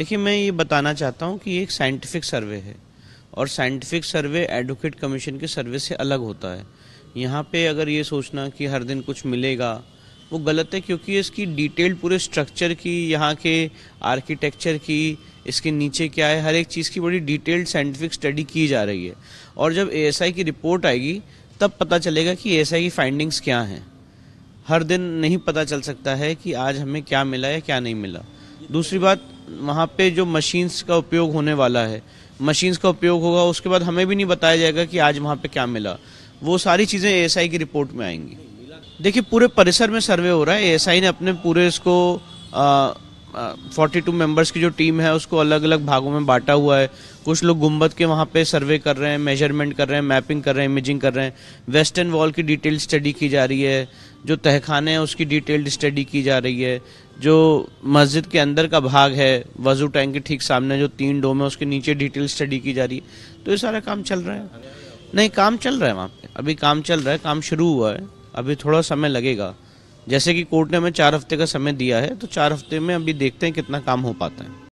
देखिए मैं ये बताना चाहता हूँ कि एक साइंटिफिक सर्वे है और साइंटिफिक सर्वे एडवोकेट कमीशन के सर्वे से अलग होता है यहाँ पे अगर ये सोचना कि हर दिन कुछ मिलेगा वो गलत है क्योंकि इसकी डिटेल पूरे स्ट्रक्चर की यहाँ के आर्किटेक्चर की इसके नीचे क्या है हर एक चीज़ की बड़ी डिटेल्ड साइंटिफिक स्टडी की जा रही है और जब ए की रिपोर्ट आएगी तब पता चलेगा कि ए की फाइंडिंग्स क्या हैं हर दिन नहीं पता चल सकता है कि आज हमें क्या मिला या क्या नहीं मिला दूसरी बात वहाँ पे जो मशीन्स का उपयोग होने वाला है मशीन्स का उपयोग होगा उसके बाद हमें भी नहीं बताया जाएगा कि आज वहाँ पे क्या मिला वो सारी चीज़ें एएसआई की रिपोर्ट में आएंगी देखिए पूरे परिसर में सर्वे हो रहा है एएसआई ने अपने पूरे इसको आ, फोर्टी टू मेम्बर्स की जो टीम है उसको अलग अलग भागों में बांटा हुआ है कुछ लोग गुम्बद के वहाँ पे सर्वे कर रहे हैं मेजरमेंट कर रहे हैं मैपिंग कर रहे हैं इमेजिंग कर रहे हैं वेस्टर्न वॉल की डिटेल स्टडी की जा रही है जो तहखाने हैं उसकी डिटेल्ड स्टडी की जा रही है जो मस्जिद के अंदर का भाग है वजू टैंक के ठीक सामने जो तीन डोम है उसके नीचे डिटेल स्टडी की जा रही है तो ये सारा काम चल रहा है नहीं काम चल रहा है वहाँ पे अभी काम चल रहा है काम शुरू हुआ है अभी थोड़ा समय लगेगा जैसे कि कोर्ट ने हमें चार हफ्ते का समय दिया है तो चार हफ्ते में अभी देखते हैं कितना काम हो पाता है